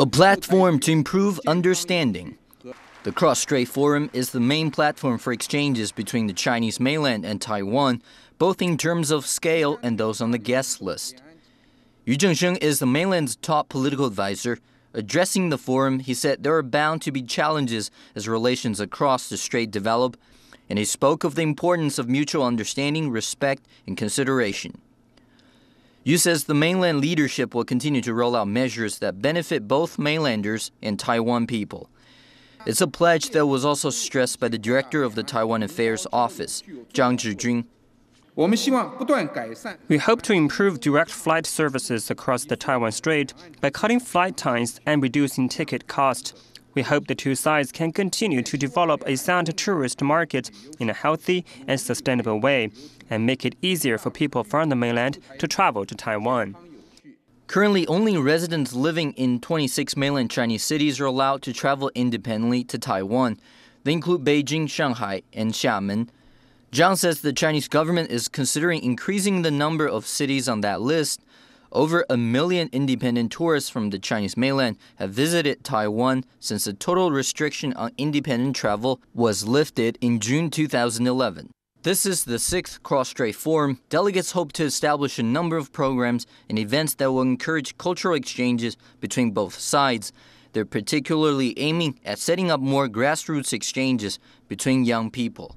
A platform to improve understanding. The Cross-Strait Forum is the main platform for exchanges between the Chinese mainland and Taiwan, both in terms of scale and those on the guest list. Yu Zhengsheng is the mainland's top political advisor. Addressing the forum, he said there are bound to be challenges as relations across the strait develop, and he spoke of the importance of mutual understanding, respect, and consideration. Yu says the mainland leadership will continue to roll out measures that benefit both mainlanders and Taiwan people. It's a pledge that was also stressed by the director of the Taiwan Affairs Office, Zhang Zhijun. We hope to improve direct flight services across the Taiwan Strait by cutting flight times and reducing ticket costs. We hope the two sides can continue to develop a sound tourist market in a healthy and sustainable way and make it easier for people from the mainland to travel to Taiwan. Currently, only residents living in 26 mainland Chinese cities are allowed to travel independently to Taiwan. They include Beijing, Shanghai, and Xiamen. Zhang says the Chinese government is considering increasing the number of cities on that list over a million independent tourists from the Chinese mainland have visited Taiwan since the total restriction on independent travel was lifted in June 2011. This is the sixth cross-strait forum. Delegates hope to establish a number of programs and events that will encourage cultural exchanges between both sides. They're particularly aiming at setting up more grassroots exchanges between young people.